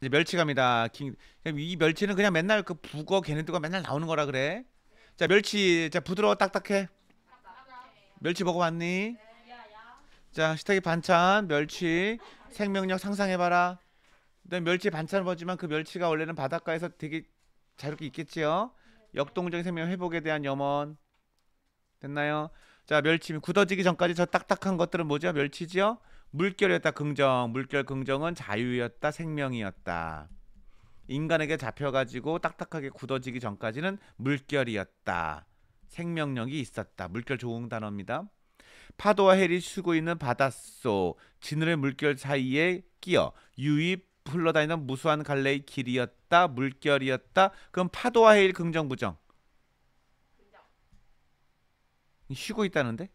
이제 멸치갑니다. 이 멸치는 그냥 맨날 그 북어 걔네들과 맨날 나오는 거라 그래. 자 멸치 자 부드러워 딱딱해. 멸치 먹어봤니? 자식탁이 반찬 멸치 생명력 상상해봐라. 근데 멸치 반찬을 보지만 그 멸치가 원래는 바닷가에서 되게 자유롭게 있겠지요. 역동적인 생명 회복에 대한 염원 됐나요? 자 멸치 굳어지기 전까지 저 딱딱한 것들은 뭐죠? 멸치지요. 물결이었다 긍정, 물결 긍정은 자유였다 생명이었다. 인간에게 잡혀가지고 딱딱하게 굳어지기 전까지는 물결이었다. 생명력이 있었다. 물결 좋은 단어입니다. 파도와 해리 쉬고 있는 바닷속 지늘의 물결 사이에 끼어 유입 흘러다니는 무수한 갈래의 길이었다. 물결이었다. 그럼 파도와 해일 긍정 부정. 쉬고 있다는데?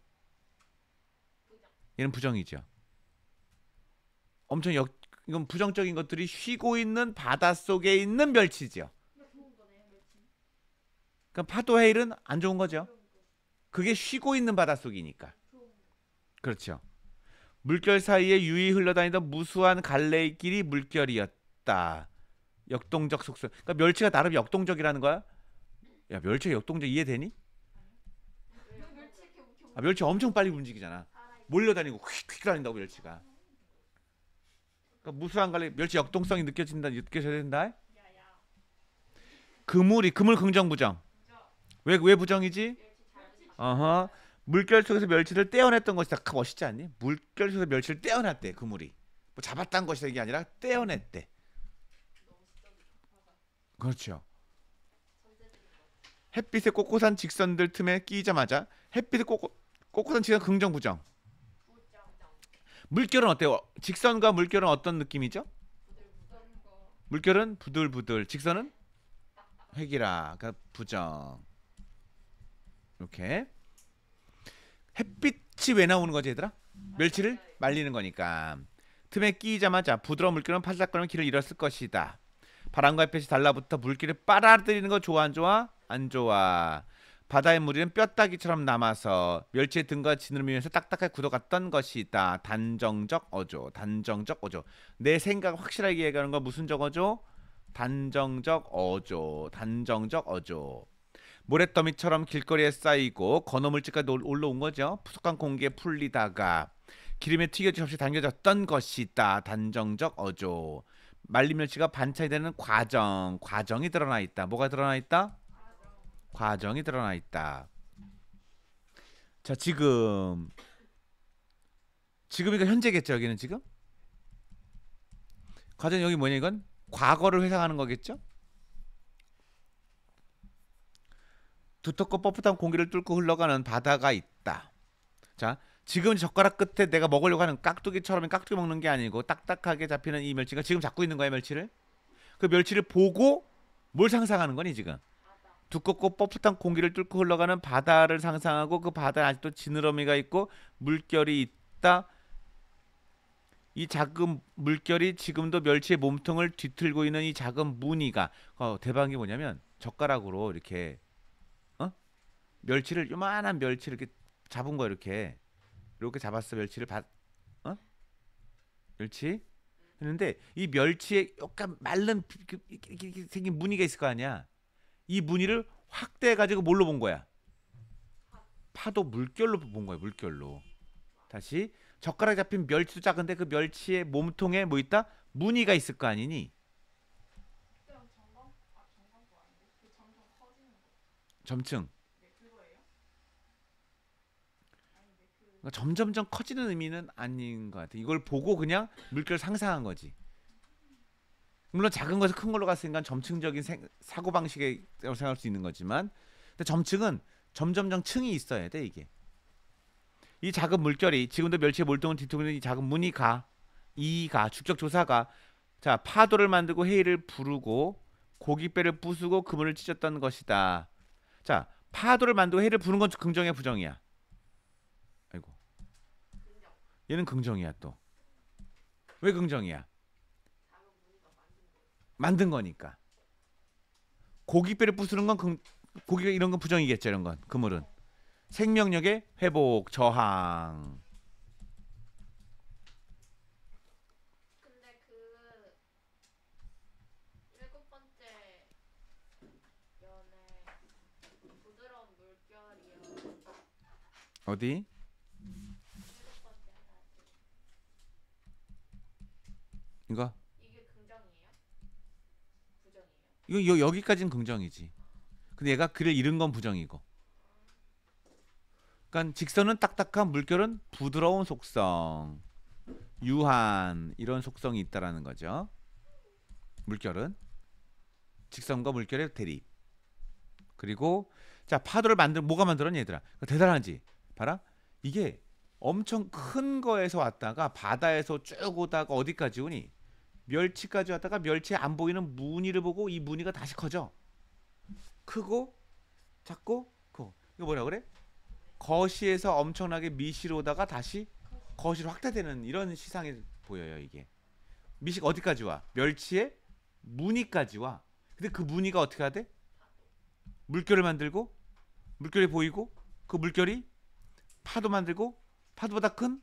얘는 부정이죠. 엄청 역 이건 부정적인 것들이 쉬고 있는 바닷속에 있는 멸치지요. 그러 그러니까 파도 헤일은 안 좋은 거죠. 그게 쉬고 있는 바닷속이니까. 그렇죠. 물결 사이에 유이 흘러다니던 무수한 갈래의 길이 물결이었다. 역동적 속성. 그러니까 멸치가 나름 역동적이라는 거야. 야, 멸치 역동적 이해되니? 아, 멸치 엄청 빨리 움직이잖아. 몰려다니고 휙휙 다닌다고 멸치가. 그러니까 무수한 갈래 멸치 역동성이 느껴진다 느껴져야 된다. 그물이 그물 긍정 부정. 왜왜 부정이지? 어허. 물결 속에서 멸치를 떼어냈던 것이다. 크, 그 멋있지 않니? 물결 속에서 멸치를 떼어냈대 그물이. 뭐 잡았다는 것이다 이게 아니라 떼어냈대. 그렇죠. 햇빛에 꼿꼿산 직선들 틈에 끼자마자 햇빛에 꼿꼿 꼿꼿산 직선 긍정 부정. 물결은 어때요? 직선과 물결은 어떤 느낌이죠? 물결은 부들부들, 직선은 획이라, 그러니까 부정. 이렇게 햇빛이 왜 나오는 거지 얘들아? 멸치를 말리는 거니까 틈에 끼자마자 부드러운 물결은 팔싹거리며 길을 잃었을 것이다 바람과 햇빛이 달라붙어 물길을 빨아들이는 거 좋아 안 좋아? 안 좋아 바다의 물에는 뼈다귀처럼 남아서 멸치의 등과 지느러미에서 딱딱하게 굳어갔던 것이 있다. 단정적 어조, 단정적 어조. 내 생각 확실하게 얘기하는 건 무슨적 어조? 단정적 어조, 단정적 어조. 모래더미처럼 길거리에 쌓이고 건어물질까지 올라온 거죠. 푸석한 공기에 풀리다가 기름에 튀겨질 없이 당겨졌던 것이 다 단정적 어조. 말린 멸치가 반찬이 되는 과정, 과정이 드러나 있다. 뭐가 드러나 있다? 과정이 드러나 있다. 자 지금 지금이거 현재겠죠 여기는 지금 과정 여기 뭐냐 이건 과거를 회상하는 거겠죠 두텁고 뻣뻣한 공기를 뚫고 흘러가는 바다가 있다 자 지금 젓가락 끝에 내가 먹으려고 하는 깍두기처럼 깍두기 먹는 게 아니고 딱딱하게 잡히는 이 멸치가 지금 잡고 있는 거야 멸치를 그 멸치를 보고 뭘 상상하는 거니 지금 두껍고 뻣뻣한 공기를 뚫고 흘러가는 바다를 상상하고 그 바다에 아직도 지느러미가 있고 물결이 있다. 이 작은 물결이 지금도 멸치의 몸통을 뒤틀고 있는 이 작은 무늬가 어, 대박인 게 뭐냐면 젓가락으로 이렇게 어? 멸치를 요만한 멸치를 이렇게 잡은 거 이렇게 이렇게 잡았어 멸치를 받 어? 멸치 했는데 이 멸치에 약간 말른 이렇게, 이렇게, 이렇게 생긴 무늬가 있을 거 아니야 이 무늬를 확대해 가지고 뭘로 본 거야? 파도 물결로 본 거야. 물결로. 다시 젓가락 잡힌 멸치도 작은데 그 멸치의 몸통에 뭐 있다? 무늬가 있을 거 아니니? 점층. 그러니까 점점점 커지는 의미는 아닌 것 같아. 이걸 보고 그냥 물결 상상한 거지. 물론 작은 것에서 큰 걸로 갔으니까 점층적인 생, 사고방식이라고 생각할 수 있는 거지만 근데 점층은 점점점 층이 있어야 돼 이게 이 작은 물결이 지금도 멸치에 몰동을 뒤통리는이 작은 무늬가 이가 축적조사가 자 파도를 만들고 회의를 부르고 고깃배를 부수고 그물을 찢었던 것이다 자 파도를 만들고 해를 부는 건 긍정이야 부정이야 아이고 얘는 긍정이야 또왜 긍정이야 만든 거니까. 고깃뼈를 부수는 건 그, 고기가 이런 건 부정이겠죠 이런 건 그물은 생명력의 회복 저항. 그 어디? 이거 이거 여기까지는 긍정이지. 근데 얘가 그를 잃은 건 부정이고. 그러니까 직선은 딱딱한 물결은 부드러운 속성, 유한 이런 속성이 있다라는 거죠. 물결은 직선과 물결의 대립. 그리고 자 파도를 만들 뭐가 만들었냐 얘들아 대단하지 봐라 이게 엄청 큰 거에서 왔다가 바다에서 쭉 오다가 어디까지 오니 멸치까지 왔다가 멸치에 안 보이는 무늬를 보고 이 무늬가 다시 커져. 크고 작고 크 이거 뭐라 그래? 거시에서 엄청나게 미시로 오다가 다시 거시로 확대되는 이런 시상이 보여요 이게. 미식 어디까지 와? 멸치에 무늬까지 와. 근데 그 무늬가 어떻게 하야 물결을 만들고 물결이 보이고 그 물결이 파도 만들고 파도보다 큰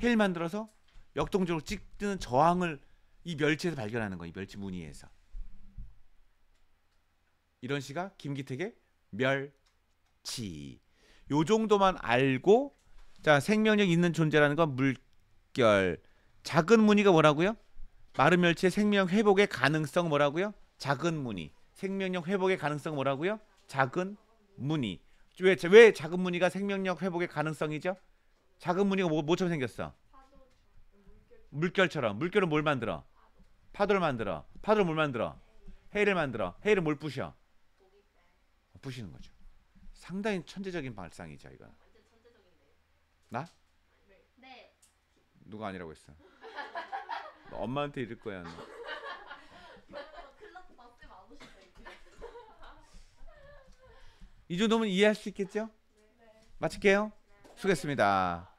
헬 만들어서 역동적으로 찍는 저항을 이 멸치에서 발견하는 거예이 멸치 무늬에서. 이런 시가 김기택의 멸치. 요 정도만 알고 자, 생명력 있는 존재라는 건 물결. 작은 무늬가 뭐라고요? 마른 멸치의 생명 회복의 가능성 뭐라고요? 작은 무늬. 생명력 회복의 가능성 뭐라고요? 작은 무늬. 왜, 왜 작은 무늬가 생명력 회복의 가능성이죠? 작은 무늬가 뭐, 뭐처럼 생겼어? 물결처럼. 물결은 뭘 만들어? 파도를 만들어. 파도를 물 만들어. 해를 만들어. 해를 물 부셔. 부시는 거죠. 상당히 천재적인 발상이죠, 이건. 나? 네. 누가 아니라고 했어? 엄마한테 이럴 거야. 너. 이 정도면 이해할 수 있겠죠? 네. 마칠게요. 수고했습니다.